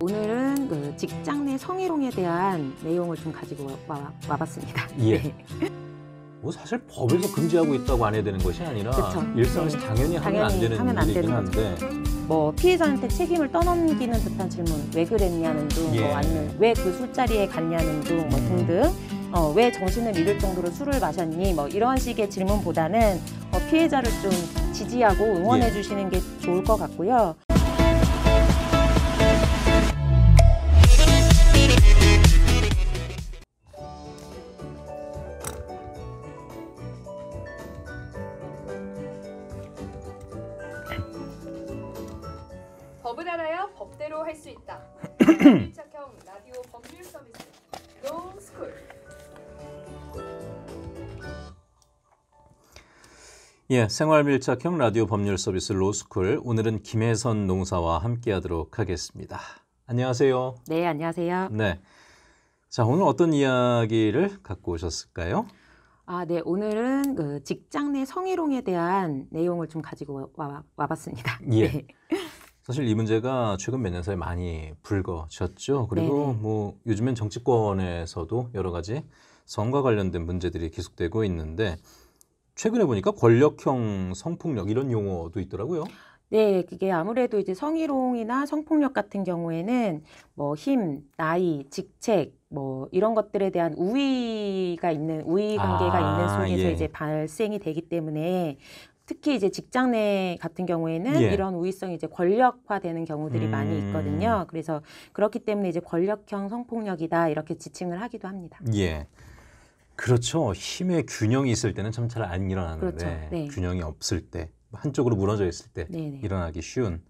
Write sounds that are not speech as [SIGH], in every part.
오늘은 그 직장 내 성희롱에 대한 내용을 좀 가지고 와, 와 봤습니다. 예. 네. 뭐 사실 법에서 금지하고 있다고 안 해야 되는 것이 아니라 일상에서 네. 당연히 하면 안 되는 하면 안 일이긴 한데 뭐 피해자한테 책임을 떠넘기는 듯한 질문 왜 그랬냐는 둥 뭐 예. 뭐 아니면 왜 그 술자리에 갔냐는 둥뭐 음. 등등 어, 왜 정신을 잃을 정도로 술을 마셨니 뭐 이런 식의 질문보다는 어, 피해자를 좀 지지하고 응원해 예. 주시는 게 좋을 것 같고요. 법을 알아야 법대로 할 수 있다. 일착형 라디오 법률 서비스 롱스쿨. 예, 생활 밀착형 라디오 법률 서비스 로스쿨 오늘은 김혜선 농사와 함께하도록 하겠습니다. 안녕하세요. 네, 안녕하세요. 네. 자, 오늘 어떤 이야기를 갖고 오셨을까요? 아, 네. 오늘은 그 직장 내 성희롱에 대한 내용을 좀 가지고 와, 와 봤습니다 예. 네. 사실 이 문제가 최근 몇 년 사이 많이 불거졌죠. 그리고 네네. 뭐 요즘엔 정치권에서도 여러 가지 성과 관련된 문제들이 계속되고 있는데 최근에 보니까 권력형 성폭력 이런 용어도 있더라고요. 네, 그게 아무래도 이제 성희롱이나 성폭력 같은 경우에는 뭐 힘, 나이, 직책, 뭐 이런 것들에 대한 우위가 있는 우위 관계가 아, 있는 속에서 예. 이제 발생이 되기 때문에 특히 이제 직장 내 같은 경우에는 예. 이런 우위성이 이제 권력화되는 경우들이 음. 많이 있거든요. 그래서 그렇기 때문에 이제 권력형 성폭력이다 이렇게 지칭을 하기도 합니다. 예. 그렇죠. 힘의 균형이 있을 때는 참 잘 안 일어나는데 그렇죠. 네. 균형이 없을 때 한쪽으로 무너져 있을 때 네네. 네. 일어나기 쉬운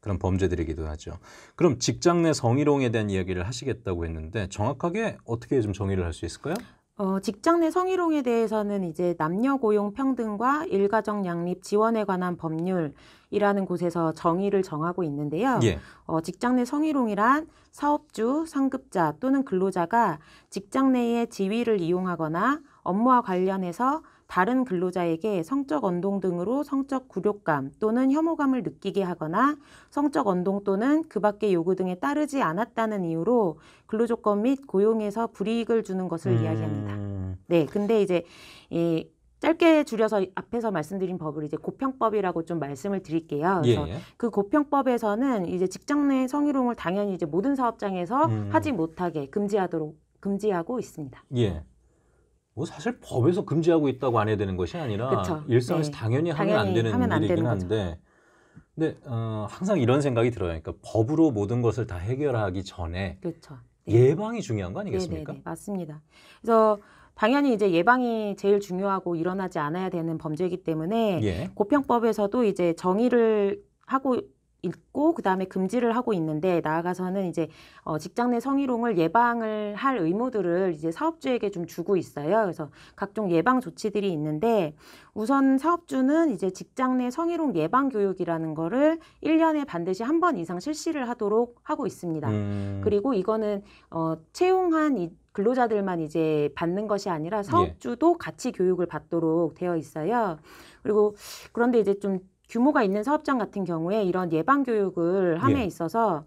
그런 범죄들이기도 하죠. 그럼 직장 내 성희롱에 대한 이야기를 하시겠다고 했는데 정확하게 어떻게 좀 정의를 할 수 있을까요? 어, 직장 내 성희롱에 대해서는 이제 남녀 고용 평등과 일가정 양립 지원에 관한 법률이라는 곳에서 정의를 정하고 있는데요. 예. 어, 직장 내 성희롱이란 사업주, 상급자 또는 근로자가 직장 내의 지위를 이용하거나 업무와 관련해서 다른 근로자에게 성적 언동 등으로 성적 굴욕감 또는 혐오감을 느끼게 하거나 성적 언동 또는 그 밖의 요구 등에 따르지 않았다는 이유로 근로조건 및 고용에서 불이익을 주는 것을 음... 이야기합니다. 네, 근데 이제 이 짧게 줄여서 앞에서 말씀드린 법을 이제 고평법이라고 좀 말씀을 드릴게요. 예, 그래서 예. 그 고평법에서는 이제 직장 내 성희롱을 당연히 이제 모든 사업장에서 음. 하지 못하게 금지하도록 금지하고 있습니다. 예. 뭐 사실 법에서 금지하고 있다고 안 해야 되는 것이 아니라 그쵸. 일상에서 네. 당연히 하면 당연히 안 되는 일이긴 거죠. 한데 근데 어, 항상 이런 생각이 들어요. 그러니까 법으로 모든 것을 다 해결하기 전에 그렇죠. 네. 예방이 중요한 거 아니겠습니까? 네네네. 네, 네. 맞습니다. 그래서 당연히 이제 예방이 제일 중요하고 일어나지 않아야 되는 범죄이기 때문에 예. 고평법에서도 이제 정의를 하고 있고 그다음에 금지를 하고 있는데 나아가서는 이제 어, 직장 내 성희롱을 예방을 할 의무들을 이제 사업주에게 좀 주고 있어요. 그래서 각종 예방 조치들이 있는데 우선 사업주는 이제 직장 내 성희롱 예방 교육이라는 거를 1년에 반드시 한 번 이상 실시를 하도록 하고 있습니다. 음... 그리고 이거는 어, 채용한 이 근로자들만 이제 받는 것이 아니라 예. 사업주도 예. 같이 교육을 받도록 되어 있어요. 그리고 그런데 이제 좀 규모가 있는 사업장 같은 경우에 이런 예방 교육을 함에 예. 있어서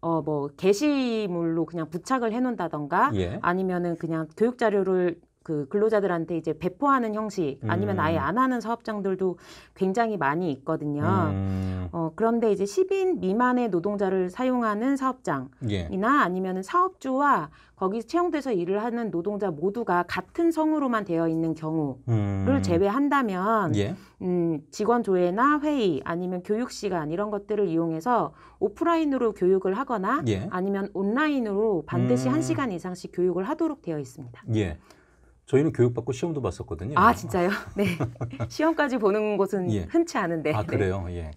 어 뭐 게시물로 그냥 부착을 해놓는다던가 예. 아니면은 그냥 교육 자료를 그 근로자들한테 이제 배포하는 형식 아니면 아예 음. 안 하는 사업장들도 굉장히 많이 있거든요. 음. 어, 그런데 이제 10인 미만의 노동자를 사용하는 사업장이나 예. 아니면 사업주와 거기 채용돼서 일을 하는 노동자 모두가 같은 성으로만 되어 있는 경우를 음. 제외한다면 예. 음, 직원 조회나 회의 아니면 교육 시간 이런 것들을 이용해서 오프라인으로 교육을 하거나 예. 아니면 온라인으로 반드시 음. 1시간 이상씩 교육을 하도록 되어 있습니다. 예. 저희는 교육받고 시험도 봤었거든요. 아 진짜요? [LAUGHS] 네. 시험까지 보는 곳은 예. 흔치 않은데. 아 네. 그래요. 네. 예.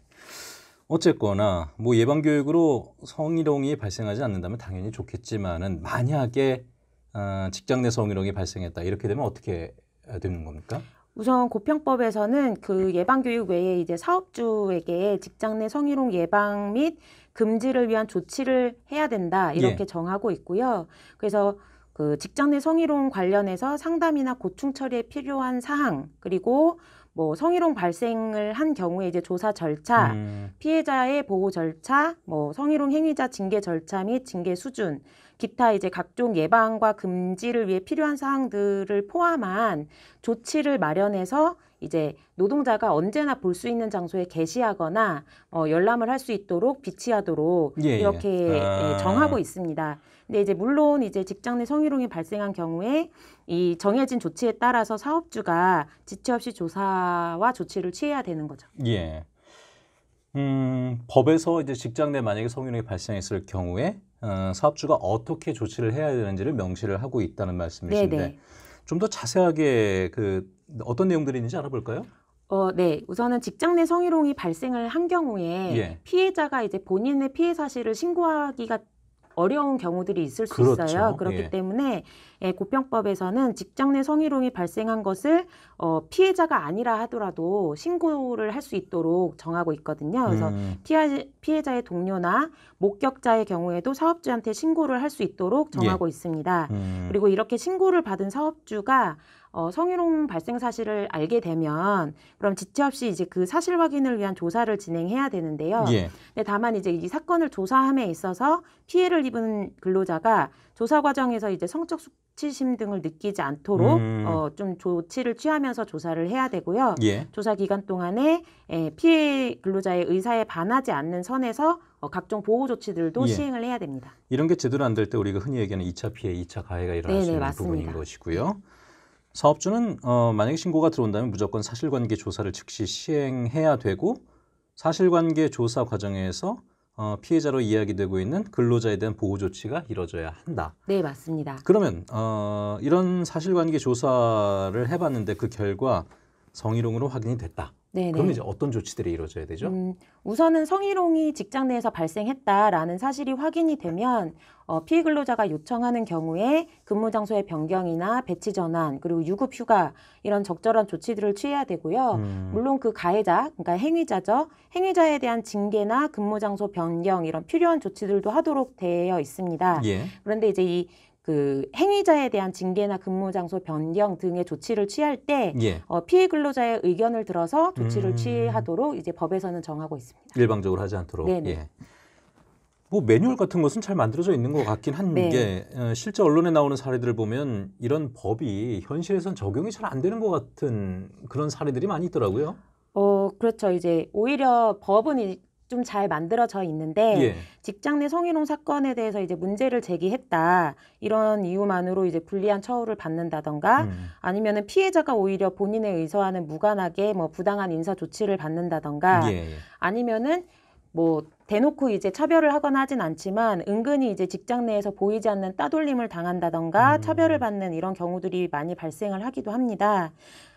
어쨌거나 뭐 예방 교육으로 성희롱이 발생하지 않는다면 당연히 좋겠지만은 만약에 어, 직장 내 성희롱이 발생했다 이렇게 되면 어떻게 되는 겁니까? 우선 고평법에서는 그 예방 교육 외에 이제 사업주에게 직장 내 성희롱 예방 및 금지를 위한 조치를 해야 된다 이렇게 예. 정하고 있고요. 그래서 그 직장 내 성희롱 관련해서 상담이나 고충 처리에 필요한 사항 그리고 뭐 성희롱 발생을 한 경우에 이제 조사 절차, 음. 피해자의 보호 절차, 뭐 성희롱 행위자 징계 절차 및 징계 수준, 기타 이제 각종 예방과 금지를 위해 필요한 사항들을 포함한 조치를 마련해서 이제 노동자가 언제나 볼 수 있는 장소에 게시하거나 어, 열람을 할 수 있도록 비치하도록 예, 예, 이렇게 예. 아. 정하고 있습니다. 근데 이제 물론 이제 직장 내 성희롱이 발생한 경우에 이 정해진 조치에 따라서 사업주가 지체 없이 조사와 조치를 취해야 되는 거죠. 예. 음, 법에서 이제 직장 내 만약에 성희롱이 발생했을 경우에 어, 사업주가 어떻게 조치를 해야 되는지를 명시를 하고 있다는 말씀이신데 네, 네. 좀더 자세하게 그 어떤 내용들이 있는지 알아볼까요? 어, 네. 우선은 직장 내 성희롱이 발생을 한 경우에 예. 피해자가 이제 본인의 피해 사실을 신고하기가 어려운 경우들이 있을 수 그렇죠. 있어요. 그렇기 예. 때문에 예, 고병법에서는 직장 내 성희롱이 발생한 것을 어, 피해자가 아니라 하더라도 신고를 할 수 있도록 정하고 있거든요. 그래서 음. 피해, 피해자의 동료나 목격자의 경우에도 사업주한테 신고를 할 수 있도록 정하고 예. 있습니다. 음. 그리고 이렇게 신고를 받은 사업주가 어, 성희롱 발생 사실을 알게 되면 그럼 지체 없이 이제 그 사실 확인을 위한 조사를 진행해야 되는데요. 예. 근데 다만 이제 이 사건을 조사함에 있어서 피해를 입은 근로자가 조사 과정에서 이제 성적 수치심 등을 느끼지 않도록 음. 어, 좀 조치를 취하면서 조사를 해야 되고요. 예. 조사 기간 동안에 에, 예, 피해 근로자의 의사에 반하지 않는 선에서 어, 각종 보호 조치들도 예. 시행을 해야 됩니다. 이런 게 제대로 안 될 때 우리가 흔히 얘기하는 2차 피해, 2차 가해가 일어날 네네, 수 네, 있는 맞습니다. 부분인 것이고요. 사업주는 어, 만약에 신고가 들어온다면 무조건 사실관계 조사를 즉시 시행해야 되고 사실관계 조사 과정에서 어, 피해자로 이야기되고 있는 근로자에 대한 보호 조치가 이뤄져야 한다. 네, 맞습니다. 그러면 어, 이런 사실관계 조사를 해봤는데 그 결과 성희롱으로 확인이 됐다. 네네. 그럼 이제 어떤 조치들이 이루어져야 되죠? 음, 우선은 성희롱이 직장 내에서 발생했다라는 사실이 확인이 되면 어, 피해 근로자가 요청하는 경우에 근무 장소의 변경이나 배치 전환 그리고 유급 휴가 이런 적절한 조치들을 취해야 되고요. 음. 물론 그 가해자 그러니까 행위자죠 행위자에 대한 징계나 근무 장소 변경 이런 필요한 조치들도 하도록 되어 있습니다. 예. 그런데 이제 이그 행위자에 대한 징계나 근무 장소 변경 등의 조치를 취할 때 예. 어, 피해 근로자의 의견을 들어서 조치를 음... 취하도록 이제 법에서는 정하고 있습니다. 일방적으로 하지 않도록. 네네. 예. 뭐 매뉴얼 같은 것은 잘 만들어져 있는 것 같긴 한게 네. 어, 실제 언론에 나오는 사례들을 보면 이런 법이 현실에선 적용이 잘 안 되는 것 같은 그런 사례들이 많이 있더라고요. 어 그렇죠. 이제 오히려 법은 좀잘 만들어져 있는데 예. 직장 내 성희롱 사건에 대해서 이제 문제를 제기했다 이런 이유만으로 이제 불리한 처우를 받는다던가 음. 아니면은 피해자가 오히려 본인에 의서하는 무관하게 뭐 부당한 인사 조치를 받는다던가 예, 예. 아니면은 뭐 대놓고 이제 차별을 하거나 하진 않지만 은근히 이제 직장 내에서 보이지 않는 따돌림을 당한다던가 음. 차별을 받는 이런 경우들이 많이 발생을 하기도 합니다.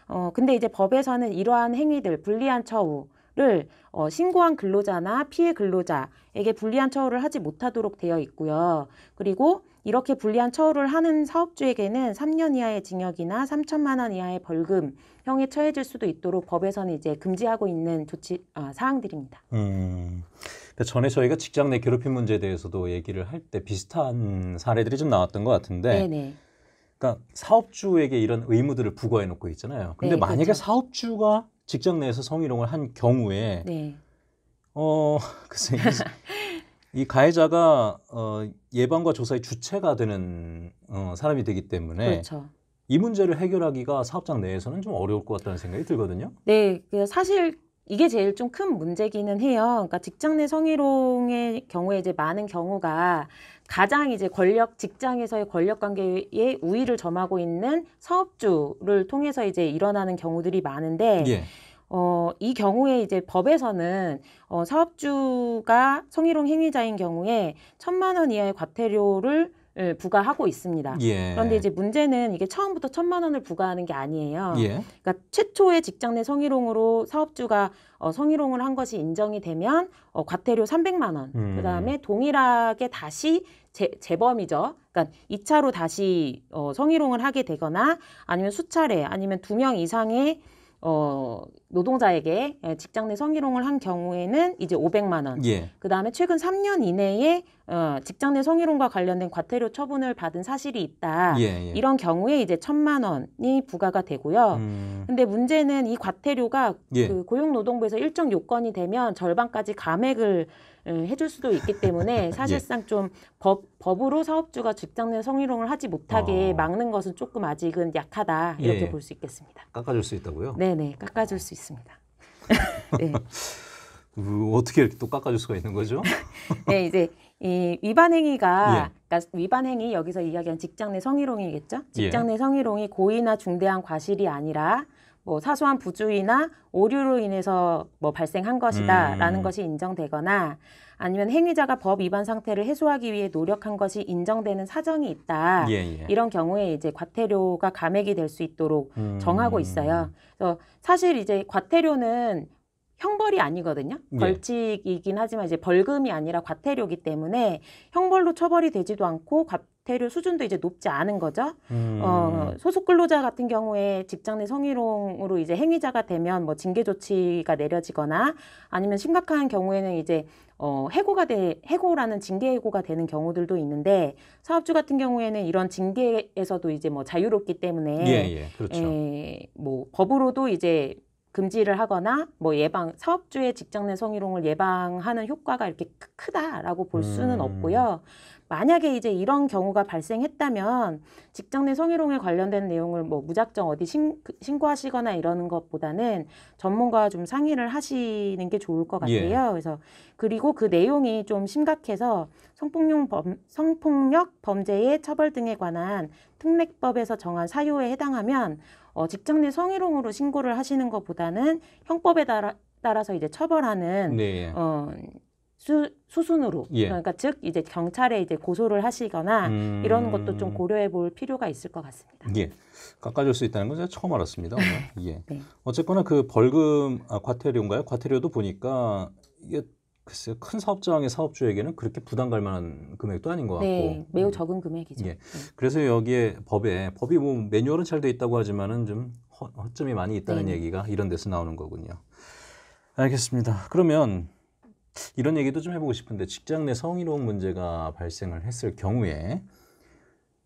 어 근데 이제 법에서는 이러한 행위들 불리한 처우 를 어, 신고한 근로자나 피해 근로자에게 불리한 처우를 하지 못하도록 되어 있고요. 그리고 이렇게 불리한 처우를 하는 사업주에게는 3년 이하의 징역이나 3천만 원 이하의 벌금형에 처해질 수도 있도록 법에서는 이제 금지하고 있는 조치 아, 사항들입니다. 음, 전에 저희가 직장 내 괴롭힘 문제에 대해서도 얘기를 할 때 비슷한 사례들이 좀 나왔던 것 같은데. 네네. 그러니까 사업주에게 이런 의무들을 부과해 놓고 있잖아요. 근데 네, 만약에 그렇죠. 사업주가 직장 내에서 성희롱을 한 경우에 네. 어 [LAUGHS] 글쎄 이 가해자가 어, 예방과 조사의 주체가 되는 어, 사람이 되기 때문에 그렇죠. 이 문제를 해결하기가 사업장 내에서는 좀 어려울 것 같다는 생각이 들거든요. 네, 그 사실 이게 제일 좀 큰 문제기는 해요. 그러니까 직장 내 성희롱의 경우에 이제 많은 경우가 가장 이제 권력 직장에서의 권력 관계의 우위를 점하고 있는 사업주를 통해서 이제 일어나는 경우들이 많은데 예. 어, 이 경우에 이제 법에서는 어, 사업주가 성희롱 행위자인 경우에 천만 원 이하의 과태료를 예, 부과하고 있습니다. 예. 그런데 이제 문제는 이게 처음부터 천만 원을 부과하는 게 아니에요. 예. 그러니까 최초의 직장 내 성희롱으로 사업주가 어, 성희롱을 한 것이 인정이 되면 어, 과태료 300만 원, 음. 그다음에 동일하게 다시 재, 재범이죠. 그러니까 2차로 다시 어, 성희롱을 하게 되거나 아니면 수차례 아니면 두 명 이상의 어, 노동자에게 예, 직장 내 성희롱을 한 경우에는 이제 500만 원. 예. 그다음에 최근 3년 이내에 어, 직장 내 성희롱과 관련된 과태료 처분을 받은 사실이 있다. 예, 예. 이런 경우에 이제 1 0 0 0만 원이 부과가 되고요. 음. 근데 문제는 이 과태료가 예. 그 고용노동부에서 일정 요건이 되면 절반까지 감액을 예, 해줄 수도 있기 때문에 [LAUGHS] 예. 사실상 예. 좀 법, 법으로 사업주가 직장 내 성희롱을 하지 못하게 어. 막는 것은 조금 아직은 약하다 이렇게 예. 볼수 있겠습니다. 깎아줄 수 있다고요? 네네 깎아줄 수 있습니다. [LAUGHS] 네. 그 어떻게 이렇게 또 깎아줄 수가 있는 거죠? [LAUGHS] 네 이제 이 위반 행위가 예. 그러니까 위반 행위 여기서 이야기한 직장 내 성희롱이겠죠? 직장 예. 내 성희롱이 고의나 중대한 과실이 아니라 뭐 사소한 부주의나 오류로 인해서 뭐 발생한 것이다라는 음. 것이 인정되거나 아니면 행위자가 법 위반 상태를 해소하기 위해 노력한 것이 인정되는 사정이 있다. 예, 예. 이런 경우에 이제 과태료가 감액이 될 수 있도록 음. 정하고 있어요. 그래서 사실 이제 과태료는 형벌이 아니거든요. 예. 벌칙이긴 하지만 이제 벌금이 아니라 과태료기 이 때문에 형벌로 처벌이 되지도 않고 대류 수준도 이제 높지 않은 거죠. 음. 어, 소속 근로자 같은 경우에 직장 내 성희롱으로 이제 행위자가 되면 뭐 징계 조치가 내려지거나 아니면 심각한 경우에는 이제 어, 해고가 돼 해고라는 징계 해고가 되는 경우들도 있는데 사업주 같은 경우에는 이런 징계에서도 이제 뭐 자유롭기 때문에 예, 예, 그렇죠. 에, 예, 뭐 법으로도 이제 금지를 하거나 뭐 예방 사업주의 직장 내 성희롱을 예방하는 효과가 이렇게 크다라고 볼 수는 음. 없고요. 만약에 이제 이런 경우가 발생했다면 직장 내 성희롱에 관련된 내용을 뭐 무작정 어디 신, 그, 신고하시거나 이러는 것보다는 전문가와 좀 상의를 하시는 게 좋을 것 예. 같아요. 예. 그래서 그리고 그 내용이 좀 심각해서 성폭력, 범, 성폭력 범죄의 처벌 등에 관한 특례법에서 정한 사유에 해당하면 어, 직장 내 성희롱으로 신고를 하시는 것보다는 형법에 따라, 따라서 이제 처벌하는 네. 어, 수, 수순으로 예. 그러니까 즉 이제 경찰에 이제 고소를 하시거나 음... 이런 것도 좀 음. 고려해 볼 필요가 있을 것 같습니다. 예. 깎아줄 수 있다는 건 제가 처음 알았습니다. 예. 네. 어쨌거나 그 벌금 아, 과태료인가요? 과태료도 보니까 이게 글쎄요. 큰 사업장의 사업주에게는 그렇게 부담 갈 만한 금액도 아닌 것 네, 같고. 네, 매우 음. 적은 금액이죠. 예. 네. 그래서 여기에 법에 법이 뭐 매뉴얼은 잘 돼 있다고 하지만은 좀 허, 허점이 많이 있다는 네. 얘기가 이런 데서 나오는 거군요. 알겠습니다. 그러면 이런 얘기도 좀 해보고 싶은데 직장 내 성희롱 문제가 발생을 했을 경우에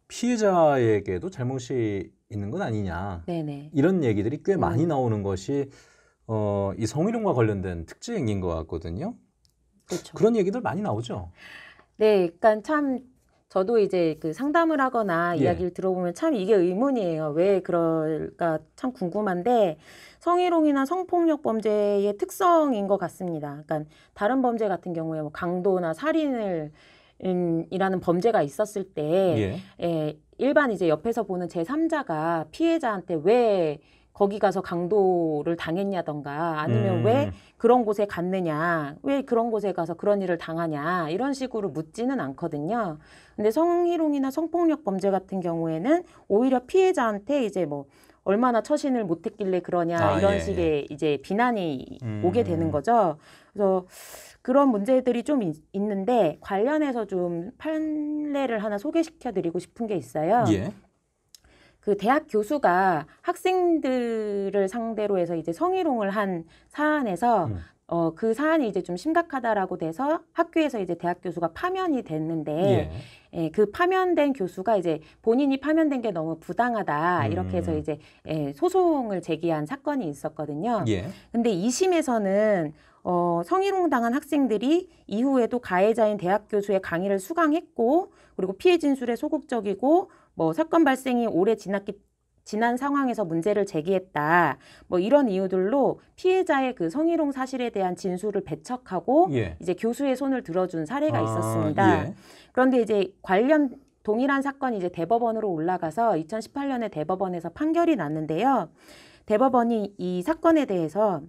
피해자에게도 잘못이 있는 건 아니냐 네네. 이런 얘기들이 꽤 많이 음. 나오는 것이 어, 이 성희롱과 관련된 특징인 것 같거든요. 그렇죠. 그런 얘기들 많이 나오죠. 네, 그러니까 참 저도 이제 그 상담을 하거나 예. 이야기를 들어보면 참 이게 의문이에요. 왜 그럴까 참 궁금한데 성희롱이나 성폭력 범죄의 특성인 것 같습니다. 그러니까 다른 범죄 같은 경우에 뭐 강도나 살인을 음, 이라는 범죄가 있었을 때 예. 예, 일반 이제 옆에서 보는 제3자가 피해자한테 왜 거기 가서 강도를 당했냐던가 아니면 음. 왜 그런 곳에 갔느냐 왜 그런 곳에 가서 그런 일을 당하냐 이런 식으로 묻지는 않거든요. 근데 성희롱이나 성폭력 범죄 같은 경우에는 오히려 피해자한테 이제 뭐 얼마나 처신을 못했길래 그러냐 아, 이런 예, 예. 식의 예. 이제 비난이 음. 오게 되는 거죠. 그래서 그런 문제들이 좀 있, 는데 관련해서 좀 판례를 하나 소개시켜드리고 싶은 게 있어요. 예. 그 대학 교수가 학생들을 상대로 해서 이제 성희롱을 한 사안에서 음. 어, 그 사안이 이제 좀 심각하다라고 돼서 학교에서 이제 대학 교수가 파면이 됐는데 예. 예그 파면된 교수가 이제 본인이 파면된 게 너무 부당하다 음. 이렇게 해서 음. 이제 예, 소송을 제기한 사건이 있었거든요. 예. 근데 2심에서는 어, 성희롱 당한 학생들이 이후에도 가해자인 대학 교수의 강의를 수강했고 그리고 피해 진술에 소극적이고 뭐 사건 발생이 오래 지났기 지난 상황에서 문제를 제기했다. 뭐 이런 이유들로 피해자의 그 성희롱 사실에 대한 진술을 배척하고 예. 이제 교수의 손을 들어준 사례가 아, 있었습니다. 예. 그런데 이제 관련 동일한 사건이 이제 대법원으로 올라가서 2018년에 대법원에서 판결이 났는데요. 대법원이 이 사건에 대해서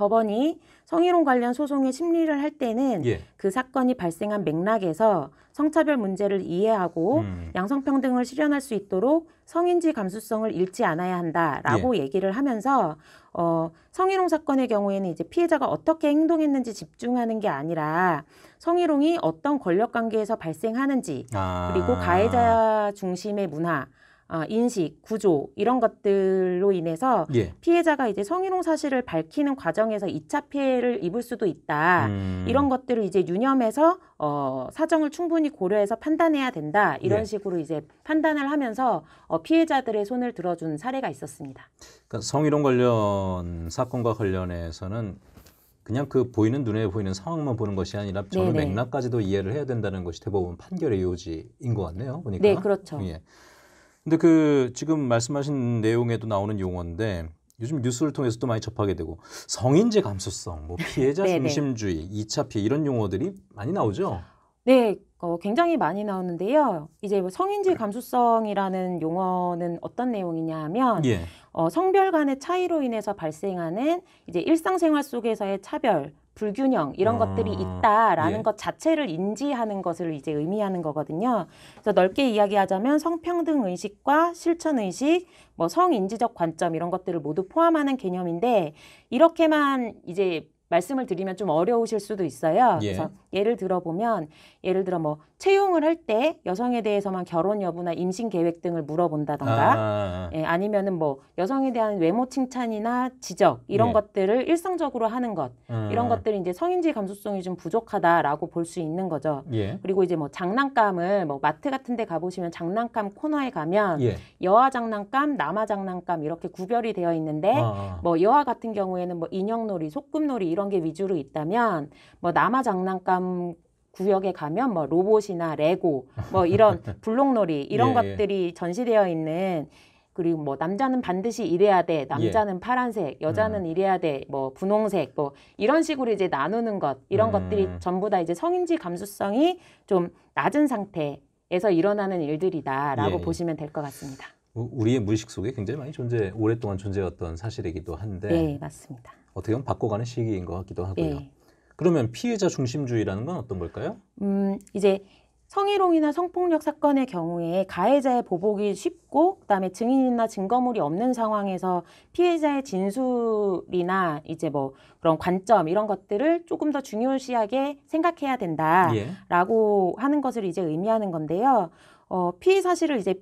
법원이 성희롱 관련 소송의 심리를 할 때는 예. 그 사건이 발생한 맥락에서 성차별 문제를 이해하고 음. 양성평등을 실현할 수 있도록 성인지 감수성을 잃지 않아야 한다라고 예. 얘기를 하면서 어, 성희롱 사건의 경우에는 이제 피해자가 어떻게 행동했는지 집중하는 게 아니라 성희롱이 어떤 권력 관계에서 발생하는지 아. 그리고 가해자 중심의 문화 어, 인식, 구조 이런 것들로 인해서 예. 피해자가 이제 성희롱 사실을 밝히는 과정에서 이차 피해를 입을 수도 있다. 음. 이런 것들을 이제 유념해서 어, 사정을 충분히 고려해서 판단해야 된다. 이런 예. 식으로 이제 판단을 하면서 어, 피해자들의 손을 들어준 사례가 있었습니다. 그러니까 성희롱 관련 사건과 관련해서는 그냥 그 보이는 눈에 보이는 상황만 보는 것이 아니라 저는 네네. 맥락까지도 이해를 해야 된다는 것이 대법원 판결의 요지인 것 같네요. 보니까. 네, 그렇죠. 예. 근데 그 지금 말씀하신 내용에도 나오는 용어인데 요즘 뉴스를 통해서도 많이 접하게 되고 성인지 감수성, 뭐 피해자 [LAUGHS] 네, 네. 중심주의, 이차 피해 이런 용어들이 많이 나오죠. 네, 어, 굉장히 많이 나오는데요. 이제 뭐 성인지 감수성이라는 용어는 어떤 내용이냐면 하 예. 어, 성별 간의 차이로 인해서 발생하는 이제 일상생활 속에서의 차별 불균형 이런 아, 것들이 있다라는 예. 것 자체를 인지하는 것을 이제 의미하는 거거든요. 그래서 넓게 이야기하자면 성평등 의식과 실천 의식, 뭐 성인지적 관점 이런 것들을 모두 포함하는 개념인데 이렇게만 이제 말씀을 드리면 좀 어려우실 수도 있어요. 예. 그래서 예를 들어 보면 예를 들어 뭐 채용을 할 때 여성에 대해서만 결혼 여부나 임신 계획 등을 물어본다던가 아, 아, 아. 예, 아니면은 뭐 여성에 대한 외모 칭찬이나 지적 이런 예. 것들을 일상적으로 하는 것 아. 이런 것들이 이제 성인지 감수성이 좀 부족하다라고 볼 수 있는 거죠. 예. 그리고 이제 뭐 장난감을 뭐 마트 같은 데 가보시면 장난감 코너에 가면 예. 여아 장난감, 남아 장난감 이렇게 구별이 되어 있는데 아. 아. 뭐 여아 같은 경우에는 뭐 인형놀이, 소꿉놀이 이런 이런 게 위주로 있다면 뭐 남아 장난감 구역에 가면 뭐 로봇이나 레고 뭐 이런 [LAUGHS] 블록놀이 이런 예, 예. 것들이 예. 전시되어 있는 그리고 뭐 남자는 반드시 이래야 돼 예. 남자는 예. 파란색 여자는 음. 이래야 돼뭐 분홍색 뭐 이런 식으로 이제 나누는 것 이런 음. 것들이 전부 다 이제 성인지 감수성이 좀 낮은 상태에서 일어나는 일들이다라고 예. 보시면 될 것 같습니다. 우리의 무의식 속에 굉장히 많이 존재 오랫동안 존재했던 사실이기도 한데 네 맞습니다. 어떻게 보면 바꿔가는 시기인 것 같기도 하고요. 예. 그러면 피해자 중심주의라는 건 어떤 걸까요? 음, 이제 성희롱이나 성폭력 사건의 경우에 가해자의 보복이 쉽고 그다음에 증인이나 증거물이 없는 상황에서 피해자의 진술이나 이제 뭐 그런 관점 이런 것들을 조금 더 중요시하게 생각해야 된다라고 예. 하는 것을 이제 의미하는 건데요. 어, 피해 사실을 이제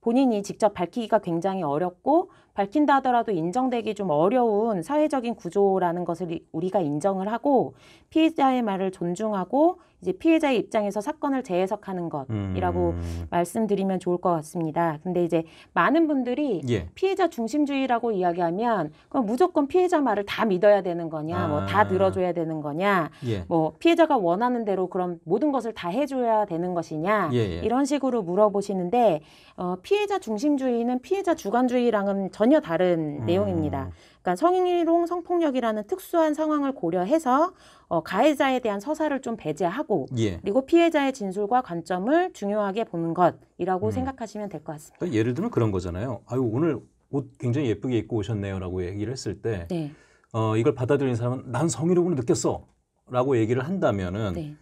본인이 직접 밝히기가 굉장히 어렵고 밝힌다 하더라도 인정되기 좀 어려운 사회적인 구조라는 것을 우리가 인정을 하고 피해자의 말을 존중하고 이제 피해자의 입장에서 사건을 재해석하는 것이라고 음. 말씀드리면 좋을 것 같습니다. 근데 이제 많은 분들이 예. 피해자 중심주의라고 이야기하면 그럼 무조건 피해자 말을 다 믿어야 되는 거냐, 뭐 아. 뭐다 들어줘야 되는 거냐, 예. 뭐 피해자가 원하는 대로 그럼 모든 것을 다 해줘야 되는 것이냐 예예. 예. 이런 식으로 물어보시는데 어, 피해자 중심주의는 피해자 주관주의랑은 전 전혀 다른 음. 내용입니다. 그러니까 성희롱 성폭력이라는 특수한 상황을 고려해서 어, 가해자에 대한 서사를 좀 배제하고 예. 그리고 피해자의 진술과 관점을 중요하게 보는 것이라고 음. 생각하시면 될 것 같습니다. 예를 들면 그런 거잖아요. 아유 오늘 옷 굉장히 예쁘게 입고 오셨네요라고 얘기를 했을 때 네. 어, 이걸 받아들인 사람은 난 성희롱을 느꼈어라고 얘기를 한다면은. 네.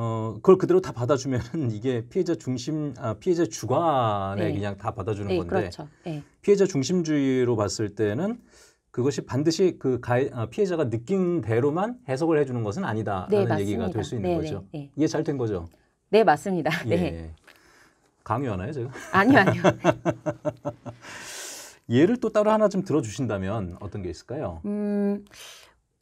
어 그걸 그대로 다 받아주면은 [LAUGHS] 이게 피해자 중심 아 피해자 주관에 네. 그냥 다 받아주는 네, 건데 그렇죠. 네. 피해자 중심주의로 봤을 때는 그것이 반드시 그 가해, 아, 피해자가 느낀 대로만 해석을 해주는 것은 아니다라는 네, 얘기가 될 수 있는 네, 네, 거죠. 이해 잘 된 거죠? 네 맞습니다. 예. 네. 강요하나요 제가? 아니요 아니요. [LAUGHS] 예를 또 따로 하나 좀 들어주신다면 어떤 게 있을까요? 음.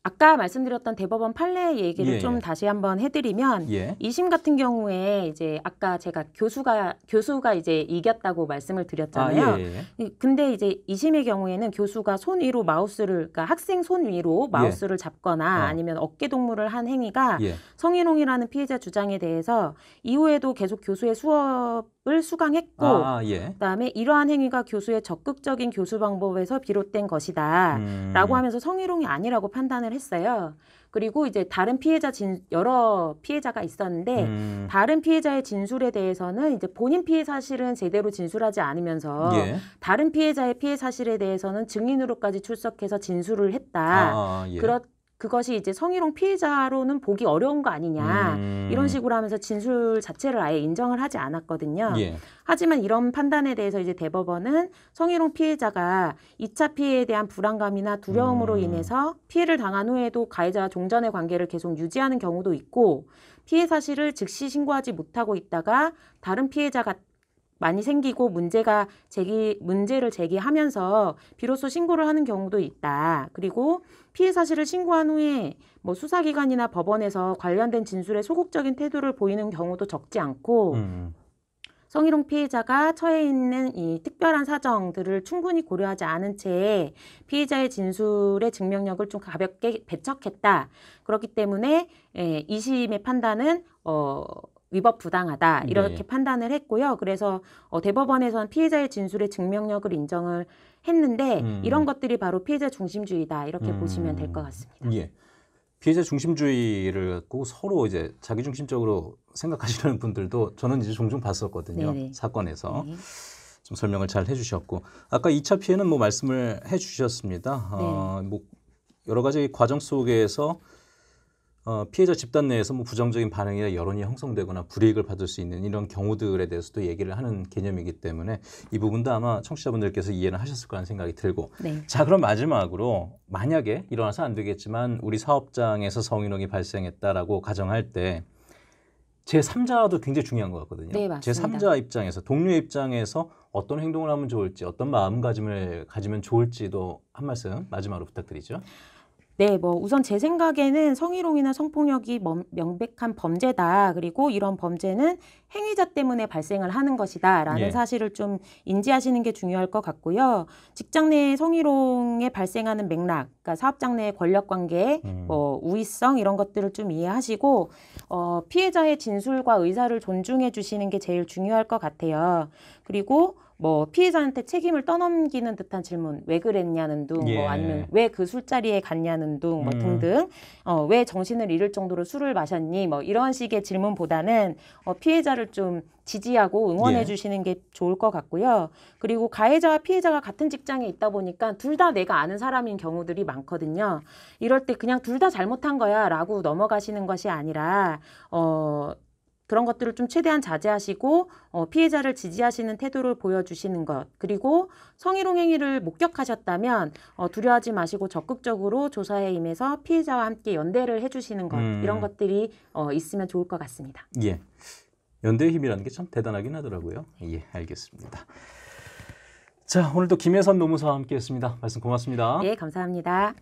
아까 말씀드렸던 대법원 판례 얘기를 예, 좀 예. 다시 한번 해드리면 예. 2심 같은 경우에 이제 아까 제가 교수가 교수가 이제 이겼다고 말씀을 드렸잖아요. 아, 예, 예. 근데 이제 2심의 경우에는 교수가 손 위로 마우스를 그러니까 학생 손 위로 마우스를 예. 잡거나 어. 아니면 어깨 동무를 한 행위가 예. 성희롱이라는 피해자 주장에 대해서 이후에도 계속 교수의 수업 을 수강했고 아, 예. 그다음에 이러한 행위가 교수의 적극적인 교수 방법에서 비롯된 것이다라고 음. 하면서 성희롱이 아니라고 판단을 했어요. 그리고 이제 다른 피해자 진 여러 피해자가 있었는데 음. 다른 피해자의 진술에 대해서는 이제 본인 피해 사실은 제대로 진술하지 않으면서 예. 다른 피해자의 피해 사실에 대해서는 증인으로까지 출석해서 진술을 했다. 아, 아 예. 그렇 그것이 이제 성희롱 피해자로는 보기 어려운 거 아니냐 음. 이런 식으로 하면서 진술 자체를 아예 인정을 하지 않았거든요. 예. 하지만 이런 판단에 대해서 이제 대법원은 성희롱 피해자가 2차 피해에 대한 불안감이나 두려움으로 음. 인해서 피해를 당한 후에도 가해자와 종전의 관계를 계속 유지하는 경우도 있고 피해 사실을 즉시 신고하지 못하고 있다가 다른 피해자가 많이 생기고 문제가 제기 문제를 제기하면서 비로소 신고를 하는 경우도 있다. 그리고 피해 사실을 신고한 후에 뭐 수사기관이나 법원에서 관련된 진술에 소극적인 태도를 보이는 경우도 적지 않고 음. 성희롱 피해자가 처해 있는 이 특별한 사정들을 충분히 고려하지 않은 채 피해자의 진술의 증명력을 좀 가볍게 배척했다. 그렇기 때문에 예, 이심의 판단은 어 위법 부당하다 이렇게 네. 판단을 했고요. 그래서 어, 대법원에서는 피해자의 진술의 증명력을 인정을 했는데 음. 이런 것들이 바로 피해자 중심주의다 이렇게 음. 보시면 될 것 같습니다. 예. 피해자 중심주의를 갖고 서로 이제 자기 중심적으로 생각하시는 분들도 저는 이제 종종 봤었거든요 네네. 사건에서 네네. 좀 설명을 잘 해주셨고 아까 2차 피해는 뭐 말씀을 해주셨습니다. 어, 네. 뭐 여러 가지 과정 속에서 어, 피해자 집단 내에서 뭐 부정적인 반응이나 여론이 형성되거나 불이익을 받을 수 있는 이런 경우들에 대해서도 얘기를 하는 개념이기 때문에 이 부분도 아마 청취자분들께서 이해는 하셨을 거라는 생각이 들고 네. 자 그럼 마지막으로 만약에 일어나서 안 되겠지만 우리 사업장에서 성희롱이 발생했다라고 가정할 때 제3자도 굉장히 중요한 것 같거든요. 네, 제3자 입장에서 동료 입장에서 어떤 행동을 하면 좋을지 어떤 마음가짐을 가지면 좋을지도 한 말씀 마지막으로 부탁드리죠. 네, 뭐 우선 제 생각에는 성희롱이나 성폭력이 명백한 범죄다. 그리고 이런 범죄는 행위자 때문에 발생을 하는 것이다라는 예. 사실을 좀 인지하시는 게 중요할 것 같고요. 직장 내 성희롱에 발생하는 맥락, 그러니까 사업장 내 권력 관계, 음. 뭐 우위성 이런 것들을 좀 이해하시고 어, 피해자의 진술과 의사를 존중해 주시는 게 제일 중요할 것 같아요. 그리고 뭐 피해자한테 책임을 떠넘기는 듯한 질문 왜 그랬냐는 둥, 뭐 예. 뭐 아니면 왜 그 술자리에 갔냐는 둥, 뭐 음. 등등 어, 왜 정신을 잃을 정도로 술을 마셨니 뭐 이런 식의 질문보다는 어, 피해자를 좀 지지하고 응원해 예. 주시는 게 좋을 것 같고요. 그리고 가해자와 피해자가 같은 직장에 있다 보니까 둘 다 내가 아는 사람인 경우들이 많거든요. 이럴 때 그냥 둘 다 잘못한 거야라고 넘어가시는 것이 아니라 어 그런 것들을 좀 최대한 자제하시고 어, 피해자를 지지하시는 태도를 보여주시는 것 그리고 성희롱 행위를 목격하셨다면 어, 두려워하지 마시고 적극적으로 조사에 임해서 피해자와 함께 연대를 해주시는 것 음. 이런 것들이 어, 있으면 좋을 것 같습니다. 예, 연대의 힘이라는 게 참 대단하긴 하더라고요. 예, 알겠습니다. 자, 오늘도 김혜선 노무사와 함께했습니다. 말씀 고맙습니다. 예, 감사합니다.